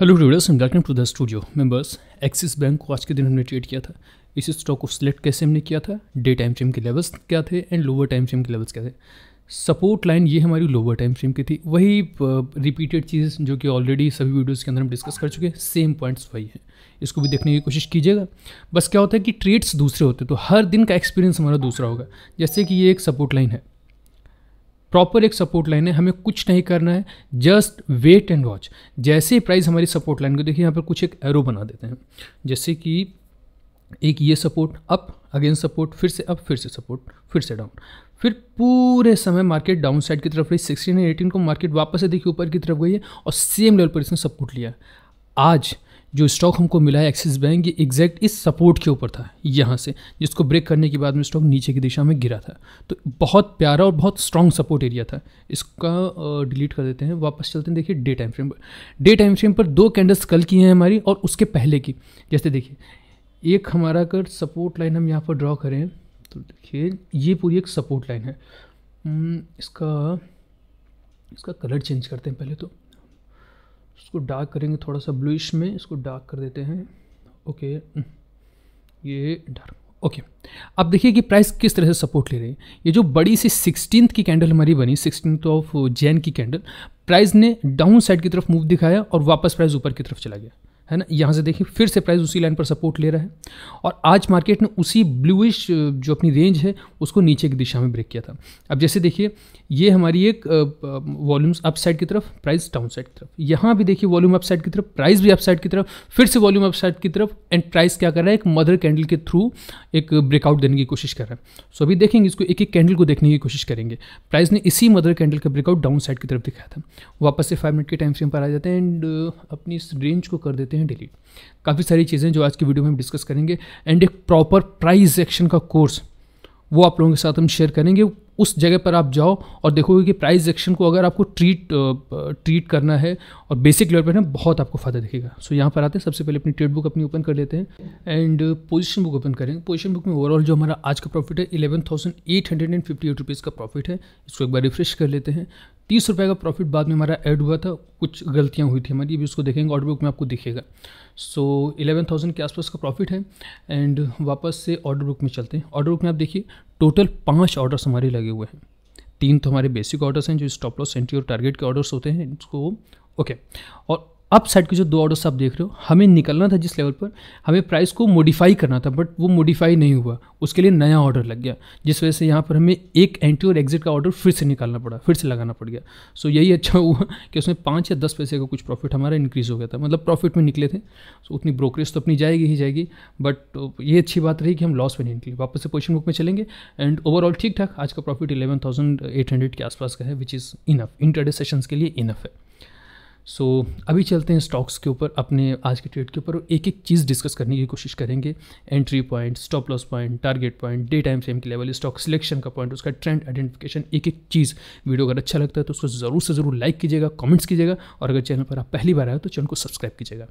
Hello traders and welcome to the studio members Axis bank को आज के दिन हमने ट्रेड किया था इस स्टॉक को सिलेक्ट कैसे हमने किया था डे टाइम फ्रेम के लेवल्स क्या थे एंड लोअर टाइम फ्रेम के लेवल्स क्या थे सपोर्ट लाइन ये हमारी लोअर टाइम फ्रेम की थी वही रिपीटेड चीज़ जो कि ऑलरेडी सभी वीडियोज़ के अंदर हम डिस्कस कर चुके हैं सेम पॉइंट्स वही हैं इसको भी देखने की कोशिश कीजिएगा बस क्या होता है कि ट्रेड्स दूसरे होते तो हर दिन का एक्सपीरियंस हमारा दूसरा होगा जैसे कि ये एक सपोर्ट लाइन है प्रॉपर एक सपोर्ट लाइन है हमें कुछ नहीं करना है जस्ट वेट एंड वॉच जैसे ही प्राइस हमारी सपोर्ट लाइन को देखिए यहाँ पर कुछ एक एरो बना देते हैं जैसे कि एक ये सपोर्ट अप अगेन सपोर्ट फिर से अप फिर से सपोर्ट फिर से डाउन फिर पूरे समय मार्केट डाउन साइड की तरफ रही सिक्सटीन एंड एटीन को मार्केट वापस से देखिए ऊपर की तरफ गई है और सेम लेवल पर इसने सपोर्ट लिया आज जो स्टॉक हमको मिला है एक्सिस बैंक ये एग्जैक्ट इस सपोर्ट के ऊपर था यहाँ से जिसको ब्रेक करने के बाद में स्टॉक नीचे की दिशा में गिरा था तो बहुत प्यारा और बहुत स्ट्रॉन्ग सपोर्ट एरिया था इसका डिलीट कर देते हैं वापस चलते हैं देखिए डे टाइम फ्रेम पर डे टाइम फ्रेम पर दो कैंडल्स कल की हैं हमारी और उसके पहले की जैसे देखिए एक हमारा अगर सपोर्ट लाइन हम यहाँ पर ड्रॉ करें तो देखिए ये पूरी एक सपोर्ट लाइन है इसका इसका कलर चेंज करते हैं पहले तो इसको डार्क करेंगे थोड़ा सा ब्लूइश में इसको डार्क कर देते हैं ओके हम्म, ये डार्क ओके okay. अब देखिए कि प्राइस किस तरह से सपोर्ट ले रही है ये जो बड़ी सी सिक्सटीन की कैंडल हमारी बनी सिक्सटीन ऑफ जैन की कैंडल प्राइस ने डाउन साइड की तरफ मूव दिखाया और वापस प्राइस ऊपर की तरफ चला गया है ना यहाँ से देखिए फिर से प्राइस उसी लाइन पर सपोर्ट ले रहा है और आज मार्केट ने उसी ब्लूइश जो अपनी रेंज है उसको नीचे की दिशा में ब्रेक किया था अब जैसे देखिए ये हमारी एक वॉल्यूम्स अप साइड की तरफ प्राइस डाउन साइड की तरफ यहाँ भी देखिए वॉल्यूम अप साइड की तरफ प्राइस भी अप साइड की तरफ फिर से वॉल्यूम अप साइड की तरफ एंड प्राइस क्या कर रहा है एक मदर कैंडल के थ्रू एक ब्रेकआउट देने की कोशिश कर रहा है सो अभी देखेंगे इसको एक एक कैंडल को देखने की कोशिश करेंगे प्राइस ने इसी मदर कैंडल का ब्रेकआउट डाउन साइड की तरफ दिखाया था वापस से फाइव मिनट के टाइम फ्रेम पर आ जाते हैं एंड अपनी इस रेंज को कर देते हैं सकते हैं डिलीट काफ़ी सारी चीज़ें जो आज की वीडियो में हम डिस्कस करेंगे एंड एक प्रॉपर प्राइज एक्शन का कोर्स वो आप लोगों के साथ हम शेयर करेंगे उस जगह पर आप जाओ और देखोगे कि प्राइस एक्शन को अगर आपको ट्रीट ट्रीट करना है और बेसिक लेवल पर ना बहुत आपको फ़ायदा दिखेगा सो so, यहाँ पर आते हैं सबसे पहले अपनी ट्रेड बुक अपनी ओपन कर लेते हैं एंड पोजीशन बुक ओपन करेंगे पोजीशन बुक में ओवरऑल जो हमारा आज का प्रॉफिट है eleven thousand eight hundred and fifty eight rupees का प्रॉफिट है इसको एक बार रिफ्रेश कर लेते हैं तीस रुपये का प्रॉफिट बाद में हमारा ऐड हुआ था कुछ गलतियाँ हुई थी हमारी भी उसको देखेंगे ऑर्डर बुक में आपको दिखेगा सो इलेवन थाउजेंड के आसपास का प्रॉफिट है एंड वापस से ऑर्डर बुक में चलते हैं ऑर्डर बुक में आप देखिए टोटल पाँच ऑर्डर्स हमारे लगे हुए हैं तीन तो हमारे बेसिक ऑर्डर्स हैं जो स्टॉप लॉस एंट्री और टारगेट के ऑर्डर्स होते हैं इसको ओके और अप साइड के जो दो ऑर्डर्स आप देख रहे हो हमें निकलना था जिस लेवल पर हमें प्राइस को मॉडिफाई करना था बट वो मॉडिफाई नहीं हुआ उसके लिए नया ऑर्डर लग गया जिस वजह से यहाँ पर हमें एक एंट्री और एग्जिट का ऑर्डर फिर से निकालना पड़ा फिर से लगाना पड़ गया सो यही अच्छा हुआ कि उसमें पाँच या दस पैसे का कुछ प्रॉफिट हमारा इंक्रीज़ हो गया था मतलब प्रॉफिट में निकले थे सो उतनी ब्रोकरेज तो अपनी जाएगी ही जाएगी बट ये अच्छी बात रही कि हम लॉस में नहीं निकले वापस से पोजिशन बुक में चलेंगे एंड ओवरऑल ठीक ठाक आज का profit eleven thousand eight hundred के आसपास का है which is enough intraday session के लिए इनफ है सो so, अभी चलते हैं स्टॉक्स के ऊपर अपने आज के ट्रेड के ऊपर एक एक चीज़ डिस्कस करने की कोशिश करेंगे entry point stop loss point target point day time frame के लेवल स्टॉक सिलेक्शन का पॉइंट उसका ट्रेंड आइडेंटिफिकेशन एक एक चीज़ वीडियो अगर अच्छा लगता है तो उसको ज़रूर से ज़रूर लाइक कीजिएगा कॉमेंट्स कीजिएगा और अगर चैनल पर आप पहली बार आए तो चैनल को सब्सक्राइब कीजिएगा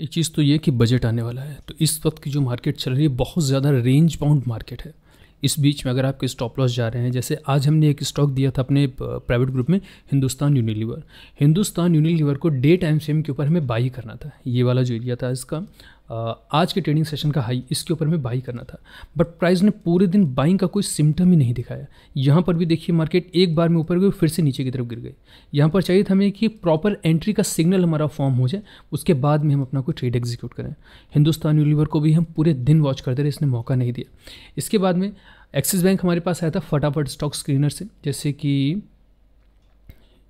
एक चीज़ तो ये कि बजट आने वाला है तो इस वक्त की जो मार्केट चल रही है बहुत ज़्यादा रेंज बाउंड मार्केट है इस बीच में अगर आपके स्टॉप लॉस जा रहे हैं जैसे आज हमने एक स्टॉक दिया था अपने प्राइवेट ग्रुप में हिंदुस्तान यूनिलीवर हिंदुस्तान यूनिलीवर को डे टाइम फ्रेम के ऊपर हमें बाई करना था ये वाला जो एरिया था इसका आज के ट्रेडिंग सेशन का हाई इसके ऊपर हमें बाई करना था बट प्राइस ने पूरे दिन बाइंग का कोई सिम्टम ही नहीं दिखाया यहाँ पर भी देखिए मार्केट एक बार में ऊपर गई फिर से नीचे की तरफ गिर गई यहाँ पर चाहिए था हमें कि प्रॉपर एंट्री का सिग्नल हमारा फॉर्म हो जाए उसके बाद में हम अपना कोई ट्रेड एग्जीक्यूट करें हिंदुस्तान यूनिवर को भी हम पूरे दिन वॉच करते रहे इसने मौका नहीं दिया इसके बाद में एक्सिस बैंक हमारे पास आया था फटाफट स्टॉक स्क्रीनर से जैसे कि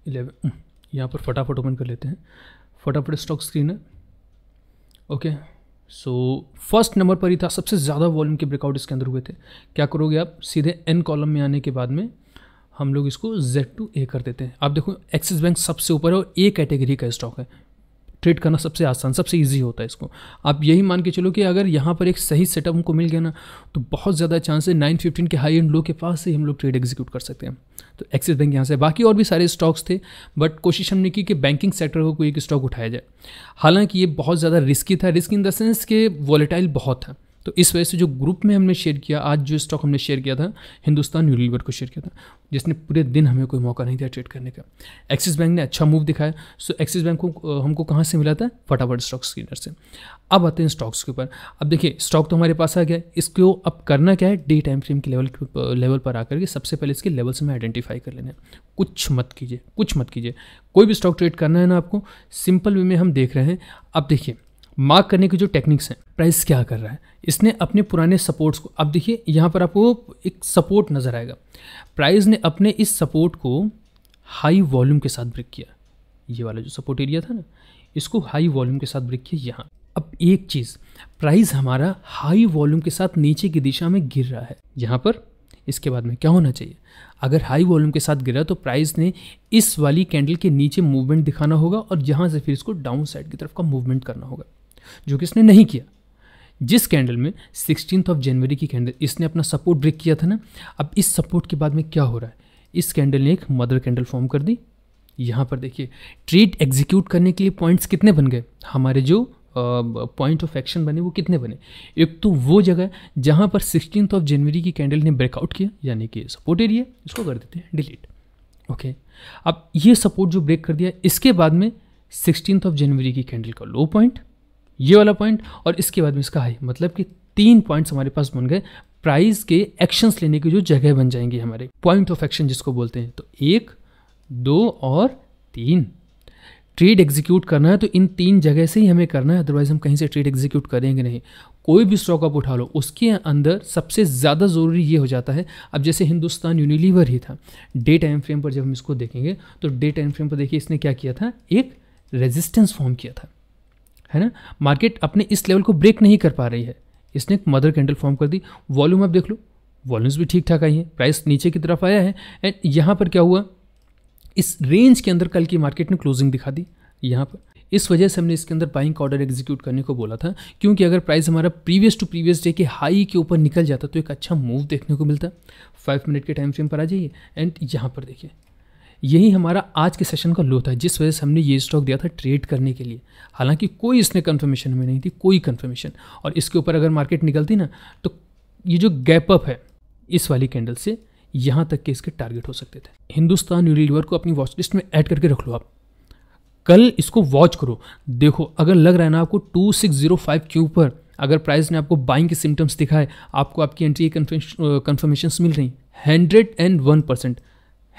इलेवन हम्म, यहाँ पर फटाफट ओपन कर लेते हैं फटाफट stock screener okay okay. So first number पर ही था सबसे ज़्यादा वॉल्यूम के ब्रेकआउट इसके अंदर हुए थे क्या करोगे आप सीधे एन कॉलम में आने के बाद में हम लोग इसको जेड टू ए कर देते हैं आप देखो एक्सिस बैंक सबसे ऊपर है और ए कैटेगरी का स्टॉक है ट्रेड करना सबसे आसान सबसे इजी होता है इसको आप यही मान के चलो कि अगर यहाँ पर एक सही सेटअप हमको मिल गया ना तो बहुत ज़्यादा चांस है नाइन फिफ्टीन के हाई एंड लो के पास ही हम लोग ट्रेड एग्जीक्यूट कर सकते हैं तो एक्सिस बैंक यहाँ से बाकी और भी सारे स्टॉक्स थे बट कोशिश हमने की कि बैंकिंग सेक्टर को कोई एक स्टॉक उठाया जाए हालांकि ये बहुत ज़्यादा रिस्की था रिस्क इन द सेंस कि वॉलेटाइल बहुत था तो इस वजह से जो ग्रुप में हमने शेयर किया आज जो स्टॉक हमने शेयर किया था हिंदुस्तान यूनिलीवर को शेयर किया था जिसने पूरे दिन हमें कोई मौका नहीं दिया ट्रेड करने का एक्सिस बैंक ने अच्छा मूव दिखाया सो एक्सिस बैंक को हमको कहाँ से मिला था फटाफट स्टॉक स्क्रीनर से अब आते हैं स्टॉक्स के ऊपर अब देखिए स्टॉक तो हमारे पास आ गया इसको अब करना क्या है डे टाइम फ्रेम के लेवल लेवल पर आकर के सबसे पहले इसके लेवल से हमें आइडेंटिफाई कर लेना है कुछ मत कीजिए कुछ मत कीजिए कोई भी स्टॉक ट्रेड करना है ना आपको सिंपल वे में हम देख रहे हैं अब देखिए मार्क करने की जो टेक्निक्स हैं प्राइस क्या कर रहा है इसने अपने पुराने सपोर्ट्स को अब देखिए यहाँ पर आपको एक सपोर्ट नज़र आएगा प्राइस ने अपने इस सपोर्ट को हाई वॉल्यूम के साथ ब्रेक किया ये वाला जो सपोर्ट एरिया था ना इसको हाई वॉल्यूम के साथ ब्रेक किया यहाँ अब एक चीज़ प्राइस हमारा हाई वॉल्यूम के साथ नीचे की दिशा में गिर रहा है यहाँ पर इसके बाद में क्या होना चाहिए अगर हाई वॉल्यूम के साथ गिरा तो प्राइस ने इस वाली कैंडल के नीचे मूवमेंट दिखाना होगा और यहाँ से फिर इसको डाउन साइड की तरफ का मूवमेंट करना होगा जो कि इसने नहीं किया जिस कैंडल में सिक्सटीन ऑफ जनवरी की कैंडल इसने अपना सपोर्ट ब्रेक किया था ना अब इस सपोर्ट के बाद में क्या हो रहा है इस कैंडल ने एक मदर कैंडल फॉर्म कर दी यहाँ पर देखिए ट्रेड एग्जीक्यूट करने के लिए पॉइंट्स कितने बन गए हमारे जो पॉइंट ऑफ एक्शन बने वो कितने बने एक तो वो जगह जहाँ पर सिक्सटीन ऑफ जनवरी की कैंडल ने ब्रेकआउट किया यानी कि सपोर्ट एरिया इसको कर देते हैं डिलीट ओके अब ये सपोर्ट जो ब्रेक कर दिया इसके बाद में सिक्सटीन ऑफ जनवरी की कैंडल का लो पॉइंट ये वाला पॉइंट और इसके बाद में इसका हाई मतलब कि तीन पॉइंट्स हमारे पास बन गए प्राइस के एक्शंस लेने की जो जगह बन जाएंगी हमारे पॉइंट ऑफ एक्शन जिसको बोलते हैं तो एक दो और तीन ट्रेड एग्जीक्यूट करना है तो इन तीन जगह से ही हमें करना है अदरवाइज हम कहीं से ट्रेड एग्जीक्यूट करेंगे नहीं कोई भी स्टॉक आप उठा लो उसके अंदर सबसे ज़्यादा ज़रूरी ये हो जाता है अब जैसे हिंदुस्तान यूनिलीवर ही था डे टाइम फ्रेम पर जब हम इसको देखेंगे तो डे टाइम फ्रेम पर देखिए इसने क्या किया था एक रेजिस्टेंस फॉर्म किया था है ना मार्केट अपने इस लेवल को ब्रेक नहीं कर पा रही है इसने एक मदर कैंडल फॉर्म कर दी वॉल्यूम आप देख लो वॉल्यूम्स भी ठीक ठाक आई है प्राइस नीचे की तरफ आया है एंड यहाँ पर क्या हुआ इस रेंज के अंदर कल की मार्केट ने क्लोजिंग दिखा दी यहाँ पर इस वजह से हमने इसके अंदर बाइंग का ऑर्डर एग्जीक्यूट करने को बोला था क्योंकि अगर प्राइस हमारा प्रीवियस टू प्रीवियस डे के हाई के ऊपर निकल जाता तो एक अच्छा मूव देखने को मिलता फाइव मिनट के टाइम फ्रेम पर आ जाइए एंड यहाँ पर देखिए यही हमारा आज के सेशन का लो था जिस वजह से हमने ये स्टॉक दिया था ट्रेड करने के लिए हालांकि कोई इसने कन्फर्मेशन हमें नहीं थी कोई कन्फर्मेशन और इसके ऊपर अगर मार्केट निकलती ना तो ये जो गैप अप है इस वाली कैंडल से यहाँ तक के इसके टारगेट हो सकते थे हिंदुस्तान यूनिलीवर को अपनी वॉच लिस्ट में ऐड करके रख लो आप कल इसको वॉच करो देखो अगर लग रहा है ना आपको टू सिक्स जीरो फाइव के ऊपर अगर प्राइस ने आपको बाइंग के सिम्टम्स दिखाए आपको आपकी एंट्री कन्फर्मेशन मिल रही hundred and one percent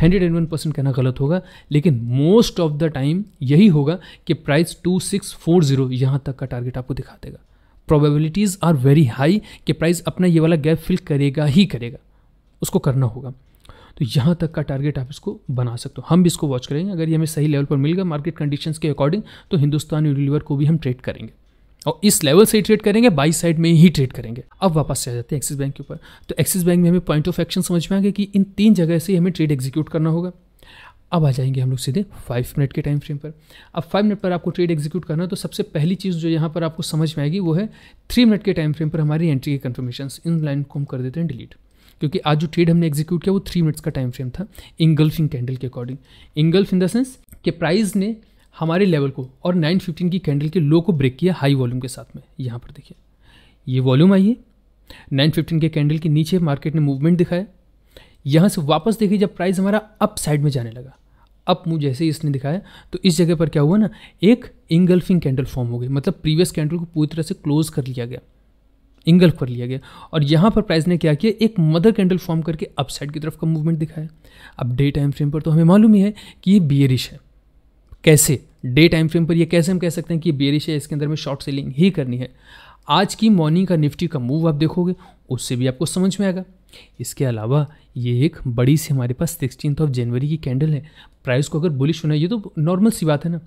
hundred and one percent कहना गलत होगा लेकिन मोस्ट ऑफ द टाइम यही होगा कि price two six four zero यहाँ तक का टारगेट आपको दिखा देगा प्रोबेबिलिटीज़ आर वेरी हाई कि प्राइस अपना ये वाला गैप फिल करेगा ही करेगा उसको करना होगा तो यहाँ तक का टारगेट आप इसको बना सकते हो हम भी इसको वॉच करेंगे अगर ये हमें सही लेवल पर मिल गया मार्केट कंडीशंस के अकॉर्डिंग तो हिंदुस्तान यूनिलीवर को भी हम ट्रेड करेंगे और इस लेवल से ही ट्रेड करेंगे बाई साइड में ही ट्रेड करेंगे अब वापस आ जाते हैं एक्सिस बैंक के ऊपर तो एक्सिस बैंक में हमें पॉइंट ऑफ एक्शन समझ में आएंगे कि इन तीन जगह से हमें ट्रेड एग्जीक्यूट करना होगा अब आ जाएंगे हम लोग सीधे फाइव मिनट के टाइम फ्रेम पर अब फाइव मिनट पर आपको ट्रेड एग्जीक्यूट करना है तो सबसे पहली चीज़ जो यहाँ पर आपको समझ में आएगी वो है थ्री मिनट के टाइम फ्रेम पर हमारी एंट्री की कन्फर्मेशन इन लाइन को हम कर देते हैं डिलीट क्योंकि आज जो ट्रेड हमने एग्जीक्यूट किया वो थ्री मिनट्स का टाइम फ्रेम था इंगल्फिंग कैंडल के according engulf in the sense कि प्राइस ने हमारे लेवल को और 915 की कैंडल के लो को ब्रेक किया हाई वॉल्यूम के साथ में यहाँ पर देखिए ये वॉल्यूम आई है 915 के कैंडल के नीचे मार्केट ने मूवमेंट दिखाया यहाँ से वापस देखिए जब प्राइस हमारा अप साइड में जाने लगा अप मुझे जैसे ही इसने दिखाया तो इस जगह पर क्या हुआ ना एक इंगल्फिंग कैंडल फॉर्म हो गई मतलब प्रीवियस कैंडल को पूरी तरह से क्लोज कर लिया गया इंगल्फ कर लिया गया और यहाँ पर प्राइस ने क्या किया एक मदर कैंडल फॉर्म करके अपसाइड की तरफ का मूवमेंट दिखाया अब डे टाइम फ्रेम पर तो हमें मालूम ही है कि ये बियरिश है कैसे डे टाइम फ्रेम पर ये कैसे हम कह सकते हैं कि बेरिश है इसके अंदर में शॉर्ट सेलिंग ही करनी है आज की मॉर्निंग का निफ्टी का मूव आप देखोगे उससे भी आपको समझ में आएगा इसके अलावा ये एक बड़ी सी हमारे पास सिक्सटीन ऑफ जनवरी की कैंडल है प्राइस को अगर बुलिश होना है ये तो नॉर्मल सी बात है ना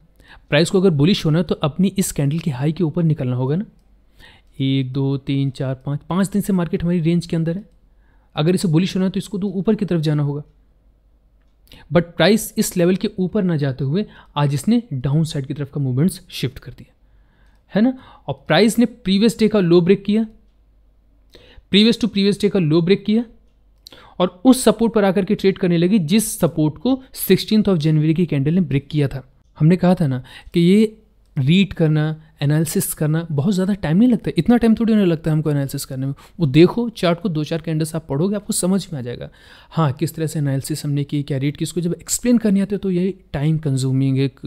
प्राइस को अगर बुलिश होना है तो अपनी इस कैंडल के हाई के ऊपर निकलना होगा ना एक दो तीन चार पाँच पाँच दिन से मार्केट हमारी रेंज के अंदर है अगर इसे बुलिश होना है तो इसको तो ऊपर की तरफ जाना होगा बट प्राइस इस लेवल के ऊपर ना जाते हुए आज इसने डाउन साइड की तरफ का मूवमेंट्स शिफ्ट कर दिया है ना और प्राइस ने प्रीवियस डे का लो ब्रेक किया प्रीवियस टू प्रीवियस डे का लो ब्रेक किया और उस सपोर्ट पर आकर के ट्रेड करने लगी जिस सपोर्ट को सिक्सटीन ऑफ जनवरी की कैंडल ने ब्रेक किया था हमने कहा था ना कि ये रीड करना एनालिसिस करना बहुत ज़्यादा टाइम नहीं लगता इतना टाइम थोड़ी नहीं लगता हमको एनालिसिस करने में वो देखो चार्ट को दो चार कैंडल्स आप पढ़ोगे आपको समझ में आ जाएगा हाँ किस तरह से एनालिसिस हमने की क्या रेट किसको जब एक्सप्लेन करनी आती है तो यही टाइम कंज्यूमिंग एक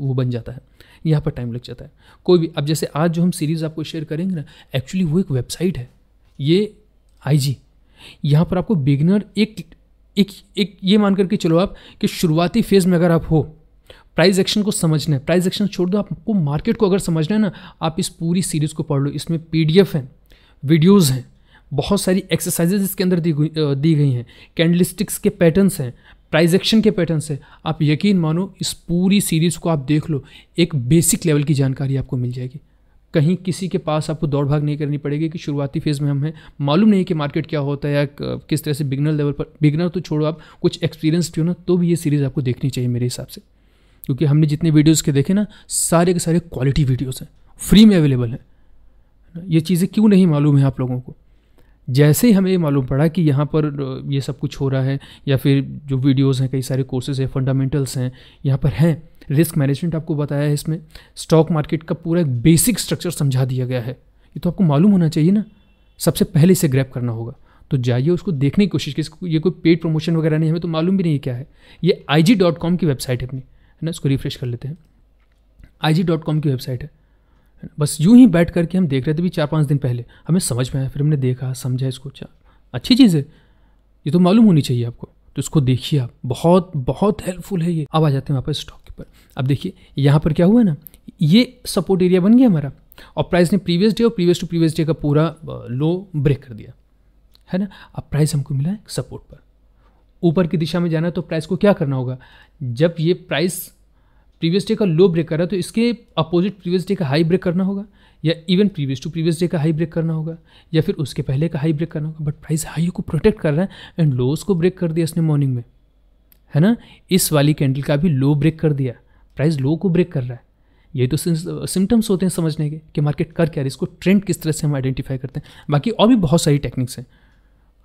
वो बन जाता है यहाँ पर टाइम लग जाता है कोई भी अब जैसे आज जो हम सीरीज़ आपको शेयर करेंगे ना एक्चुअली वो एक वेबसाइट है ये आई जी यहाँ पर आपको बिगनर एक एक एक ये मान करके चलो आप कि शुरुआती फेज़ में अगर आप हो प्राइस एक्शन को समझना है प्राइस एक्शन छोड़ दो आपको मार्केट को अगर समझना है ना आप इस पूरी सीरीज़ को पढ़ लो इसमें पी है वीडियोज़ हैं बहुत सारी एक्सरसाइजेज इसके अंदर दी दी गई हैं कैंडलिस्टिक्स के पैटर्न्स हैं प्राइज एक्शन के पैटर्नस हैं आप यकीन मानो इस पूरी सीरीज़ को आप देख लो एक बेसिक लेवल की जानकारी आपको मिल जाएगी कहीं किसी के पास आपको दौड़ भाग नहीं करनी पड़ेगी कि शुरुआती फेज़ में हम हैं मालूम नहीं कि मार्केट क्या होता है या किस तरह से बिगनर लेवल पर बिगनर तो छोड़ो आप कुछ एक्सपीरियंस हो ना तो भी ये सीरीज़ आपको देखनी चाहिए मेरे हिसाब से क्योंकि हमने जितने वीडियोज़ के देखे ना सारे के सारे क्वालिटी वीडियोज़ हैं फ्री में अवेलेबल हैं ये चीज़ें क्यों नहीं मालूम है आप लोगों को जैसे ही हमें ये मालूम पड़ा कि यहाँ पर ये सब कुछ हो रहा है या फिर जो वीडियोस हैं कई सारे कोर्सेज हैं फंडामेंटल्स हैं यहाँ पर हैं रिस्क मैनेजमेंट आपको बताया है इसमें स्टॉक मार्केट का पूरा एक बेसिक स्ट्रक्चर समझा दिया गया है ये तो आपको मालूम होना चाहिए ना सबसे पहले इसे ग्रैप करना होगा तो जाइए उसको देखने की कोशिश की ये कोई पेड प्रमोशन वगैरह नहीं हमें तो मालूम भी नहीं क्या है ये आई की वेबसाइट है अपनी है ना इसको रिफ्रेश कर लेते हैं आई जी डॉट कॉम की वेबसाइट है बस यूं ही बैठ करके हम देख रहे थे भी चार पाँच दिन पहले हमें समझ में आया फिर हमने देखा समझा इसको अच्छा, अच्छी चीज़ है ये तो मालूम होनी चाहिए आपको तो इसको देखिए आप बहुत बहुत हेल्पफुल है ये अब आ जाते हैं वापस स्टॉक के ऊपर अब देखिए यहाँ पर क्या हुआ ना ये सपोर्ट एरिया बन गया हमारा और प्राइस ने प्रीवियस डे और प्रीवियस टू प्रीवियस डे का पूरा लो ब्रेक कर दिया है ना अब प्राइस हमको मिला है सपोर्ट पर ऊपर की दिशा में जाना है तो प्राइस को क्या करना होगा जब ये प्राइस प्रीवियस डे का लो ब्रेक कर रहा है तो इसके अपोजिट प्रीवियस डे का हाई ब्रेक करना होगा या even previous to previous day का हाई ब्रेक करना होगा या फिर उसके पहले का हाई ब्रेक करना होगा बट प्राइस हाई को प्रोटेक्ट कर रहा है एंड लोस को ब्रेक कर दिया इसने मॉर्निंग में है ना इस वाली कैंडल का भी लो ब्रेक कर दिया प्राइस लो को ब्रेक कर रहा है ये तो सिम्टम्स होते हैं समझने के कि मार्केट कर क्या रही है इसको ट्रेंड किस तरह से हम आइडेंटिफाई करते हैं बाकी और भी बहुत सारी टेक्निक्स हैं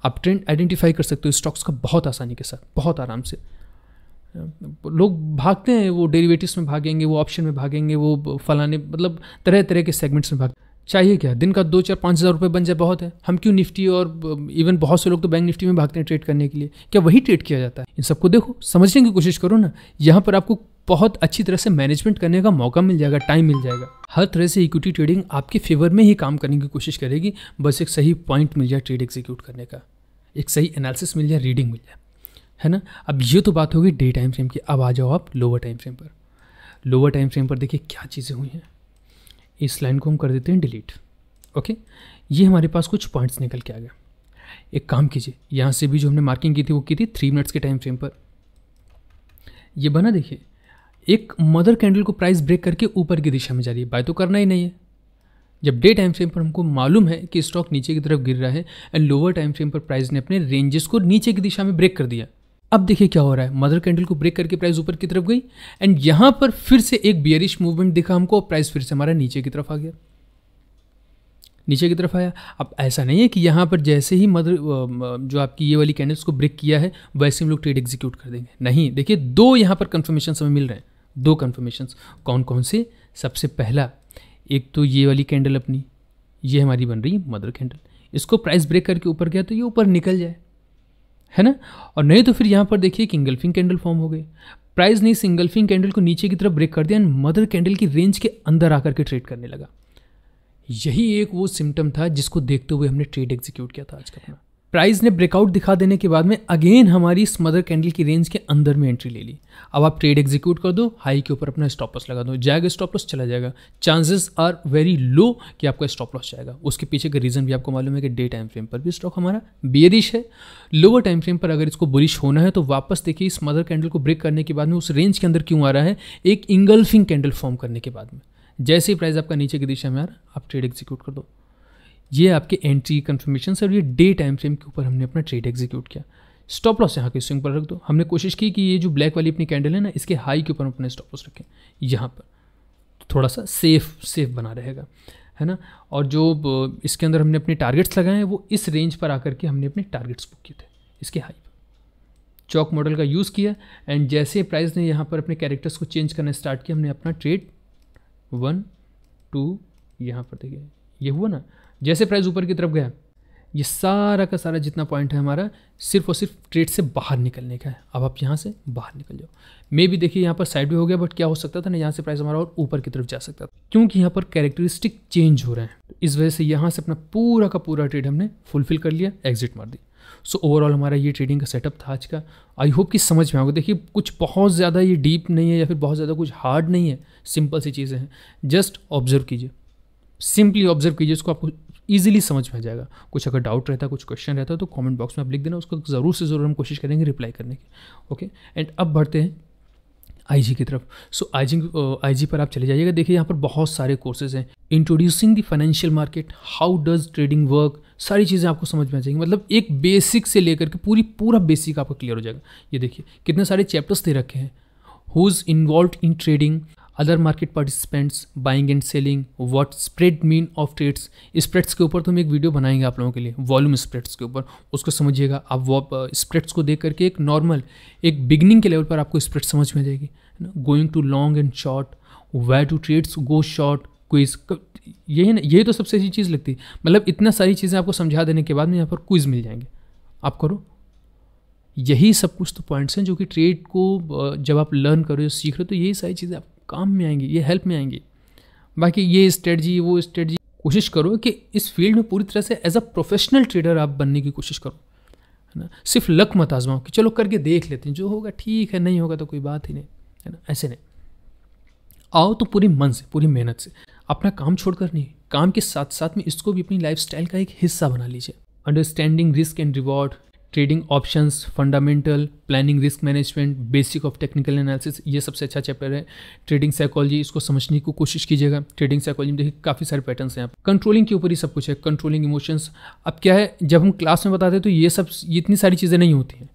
आप ट्रेंड आइडेंटिफाई कर सकते हो स्टॉक्स का बहुत आसानी के साथ बहुत आराम से लोग भागते हैं वो डेरिवेटिव्स में भागेंगे वो ऑप्शन में भागेंगे वो फलाने मतलब तरह तरह के सेगमेंट्स में भागते चाहिए क्या दिन का दो चार पाँच हज़ार रुपये बन जाए बहुत है हम क्यों निफ्टी और इवन बहुत से लोग तो बैंक निफ्टी में भागते हैं ट्रेड करने के लिए क्या वही ट्रेड किया जाता है इन सबको देखो समझने की कोशिश करो ना यहाँ पर आपको बहुत अच्छी तरह से मैनेजमेंट करने का मौका मिल जाएगा टाइम मिल जाएगा हर तरह से इक्विटी ट्रेडिंग आपके फेवर में ही काम करने की कोशिश करेगी बस एक सही पॉइंट मिल जाए ट्रेड एग्जीक्यूट करने का एक सही एनालिसिस मिल जाए रीडिंग मिल जाए है ना अब ये तो बात होगी डे टाइम फ्रेम की अब आ जाओ आप लोअर टाइम फ्रेम पर लोअर टाइम फ्रेम पर देखिए क्या चीज़ें हुई हैं इस लाइन को हम कर देते हैं डिलीट ओके ये हमारे पास कुछ पॉइंट्स निकल के आ गया एक काम कीजिए यहाँ से भी जो हमने मार्किंग की थी वो की थी थ्री मिनट्स के टाइम फ्रेम पर ये बना देखिए एक मदर कैंडल को प्राइस ब्रेक करके ऊपर की दिशा में जा रही है बाय तो करना ही नहीं है जब डे टाइम फ्रेम पर हमको मालूम है कि स्टॉक नीचे की तरफ गिर रहा है एंड लोअर टाइम फ्रेम पर प्राइस ने अपने रेंजेस को नीचे की दिशा में ब्रेक कर दिया अब देखिए क्या हो रहा है मदर कैंडल को ब्रेक करके प्राइस ऊपर की तरफ गई एंड यहाँ पर फिर से एक बियरिश मूवमेंट दिखा हमको और प्राइस फिर से हमारा नीचे की तरफ आ गया नीचे की तरफ आया अब ऐसा नहीं है कि यहाँ पर जैसे ही मदर जो आपकी ये वाली कैंडल्स को ब्रेक किया है वैसे हम लोग ट्रेड एग्जीक्यूट कर देंगे नहीं देखिए दो यहाँ पर कन्फर्मेशन हमें मिल रहे हैं दो कन्फर्मेशन कौन कौन से सबसे पहला एक तो ये वाली कैंडल अपनी ये हमारी बन रही है मदर कैंडल इसको प्राइस ब्रेक करके ऊपर गया तो ये ऊपर निकल जाए है ना और नहीं तो फिर यहाँ पर देखिए कि इंगल्फिंग कैंडल फॉर्म हो गए प्राइस ने सिंगल्फिंग कैंडल को नीचे की तरफ ब्रेक कर दिया एंड मदर कैंडल की रेंज के अंदर आकर के ट्रेड करने लगा यही एक वो सिम्टम था जिसको देखते हुए हमने ट्रेड एग्जीक्यूट किया था आज का अपना प्राइस ने ब्रेकआउट दिखा देने के बाद में अगेन हमारी इस मदर कैंडल की रेंज के अंदर में एंट्री ले ली अब आप ट्रेड एग्जीक्यूट कर दो हाई के ऊपर अपना स्टॉप लॉस लगा दो जाएगा स्टॉप लॉस चला जाएगा चांसेस आर वेरी लो कि आपका स्टॉप लॉस जाएगा उसके पीछे का रीज़न भी आपको मालूम है कि डे टाइम फ्रेम पर भी स्टॉक हमारा बियरिश है लोअर टाइम फ्रेम पर अगर इसको बुरिश होना है तो वापस देखिए इस मदर कैंडल को ब्रेक करने के बाद में उस रेंज के अंदर क्यों आ रहा है एक इंगल्फिंग कैंडल फॉर्म करने के बाद में जैसे ही प्राइस आपका नीचे की दिशा में आ रहा आप ट्रेड एग्जीक्यूट कर दो ये आपके एंट्री कन्फर्मेशन सर ये डे टाइम फ्रेम के ऊपर हमने अपना ट्रेड एग्जीक्यूट किया स्टॉप लॉस यहाँ के स्विंग पर रख दो हमने कोशिश की कि ये जो ब्लैक वाली अपनी कैंडल है ना इसके हाई के ऊपर हम अपने स्टॉप लॉस रखें यहाँ पर तो थोड़ा सा सेफ सेफ बना रहेगा है ना और जो इसके अंदर हमने अपने टारगेट्स लगाए हैं वो इस रेंज पर आकर के हमने अपने टारगेट्स बुक किए थे इसके हाई पर चौक मॉडल का यूज़ किया एंड जैसे प्राइस ने यहाँ पर अपने कैरेक्टर्स को चेंज करना स्टार्ट किया हमने अपना ट्रेड वन टू यहाँ पर देखिए ये हुआ ना जैसे प्राइस ऊपर की तरफ गया ये सारा का सारा जितना पॉइंट है हमारा सिर्फ और सिर्फ ट्रेड से बाहर निकलने का है अब आप यहाँ से बाहर निकल जाओ मे भी देखिए यहाँ पर साइड भी हो गया बट क्या हो सकता था ना यहाँ से प्राइस हमारा और ऊपर की तरफ जा सकता था क्योंकि यहाँ पर कैरेक्टरिस्टिक चेंज हो रहे हैं तो इस वजह से यहाँ से अपना पूरा का पूरा ट्रेड हमने फुलफिल कर लिया एग्जिट मार दी सो so, ओवरऑल हमारा ये ट्रेडिंग का सेटअप था आज का आई होप कि समझ में आओगे देखिए कुछ बहुत ज़्यादा ये डीप नहीं है या फिर बहुत ज़्यादा कुछ हार्ड नहीं है सिंपल सी चीज़ें हैं जस्ट ऑब्जर्व कीजिए सिंपली ऑब्जर्व कीजिए उसको आपको ईजिली समझ में आ जाएगा कुछ अगर डाउट रहता है कुछ क्वेश्चन रहता है तो कॉमेंट बॉक्स में आप लिख देना उसको ज़रूर से ज़रूर हम कोशिश करेंगे रिप्लाई करने की ओके एंड अब बढ़ते हैं आईजी की तरफ सो आई जी आई जी पर आप चले जाइएगा देखिए यहाँ पर बहुत सारे कोर्सेज हैं introducing the financial market how does trading work सारी चीज़ें आपको समझ में आ जाएंगी मतलब एक बेसिक से लेकर के पूरी पूरा बेसिक आपका क्लियर हो जाएगा ये देखिए कितने सारे चैप्टर्स दे रखे हैं who is involve in trading other market participants buying and selling what spread mean of trades spreads के ऊपर तो हम एक वीडियो बनाएंगे आप लोगों के लिए वॉल्यूम स्प्रेड्स के ऊपर उसको समझिएगा आप वो स्प्रेड्स को देख करके एक नॉर्मल एक बिगनिंग के लेवल पर आपको स्प्रेड समझ में आ जाएगी going to long and short where to trades go short quiz यही ना यही तो सबसे अच्छी चीज़ लगती है मतलब इतना सारी चीज़ें आपको समझा देने के बाद में यहाँ पर क्विज मिल जाएंगे आप करो यही सब कुछ तो पॉइंट्स हैं जो कि ट्रेड को जब आप लर्न करो सीख रहे हो तो यही सारी चीज़ें आप काम में आएंगी ये हेल्प में आएंगी बाकी ये स्ट्रेटजी वो स्ट्रेटजी कोशिश करो कि इस फील्ड में पूरी तरह से एज अ प्रोफेशनल ट्रेडर आप बनने की कोशिश करो है ना सिर्फ लक मत आजमाओ कि चलो करके देख लेते हैं जो होगा ठीक है नहीं होगा तो कोई बात ही नहीं है ना ऐसे नहीं आओ तो पूरे मन से पूरी मेहनत से अपना काम छोड़कर नहीं काम के साथ साथ में इसको भी अपनी लाइफ का एक हिस्सा बना लीजिए understanding risk and reward trading options fundamental planning risk management basic of technical analysis ये सबसे अच्छा चैप्टर है ट्रेडिंग साइकोलॉजी इसको समझने की कोशिश कीजिएगा ट्रेडिंग साइकोलॉजी में देखिए काफ़ी सारे पैटर्न्स हैं आप कंट्रोलिंग के ऊपर ही सब कुछ है कंट्रोलिंग इमोशंस अब क्या है जब हम क्लास में बताते हैं तो ये सब इतनी सारी चीज़ें नहीं होती हैं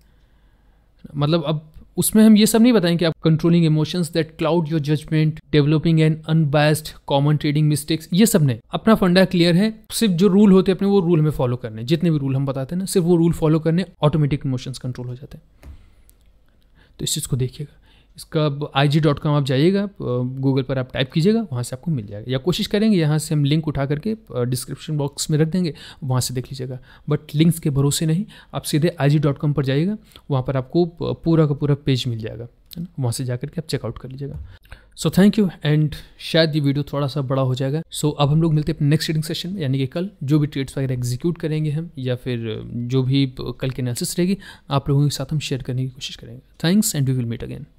मतलब अब उसमें हम ये सब नहीं बताएंगे आप controlling emotions that cloud your judgement developing and unbiased common trading mistakes ये सब नहीं अपना फंडा क्लियर है सिर्फ जो रूल होते हैं अपने वो रूल हमें फॉलो करने जितने भी रूल हम बताते हैं ना सिर्फ वो रूल फॉलो करने ऑटोमेटिक इमोशंस कंट्रोल हो जाते हैं तो इस चीज़ को देखिएगा इसका आई जी डॉट कॉम आप जाइएगा गूगल पर आप टाइप कीजिएगा वहाँ से आपको मिल जाएगा या कोशिश करेंगे यहाँ से हम लिंक उठा करके डिस्क्रिप्शन बॉक्स में रख देंगे वहाँ से देख लीजिएगा बट लिंक्स के भरोसे नहीं आप सीधे आई जी डॉट कॉम पर जाइएगा वहाँ पर आपको पूरा का पूरा पेज मिल जाएगा है ना वहाँ से जा करके आप चेकआउट कर लीजिएगा सो थैंक यू एंड शायद ये वीडियो थोड़ा सा बड़ा हो जाएगा सो so, अब हम लोग मिलते हैं अपने नेक्स्ट ट्रेडिंग सेशन में यानी कि कल जो भी ट्रेड्स वगैरह एग्जीक्यूट करेंगे हम या फिर जो भी कल की एनालिसिस रहेगी आप लोगों के साथ हम शेयर करने की कोशिश करेंगे thanks and we will meet again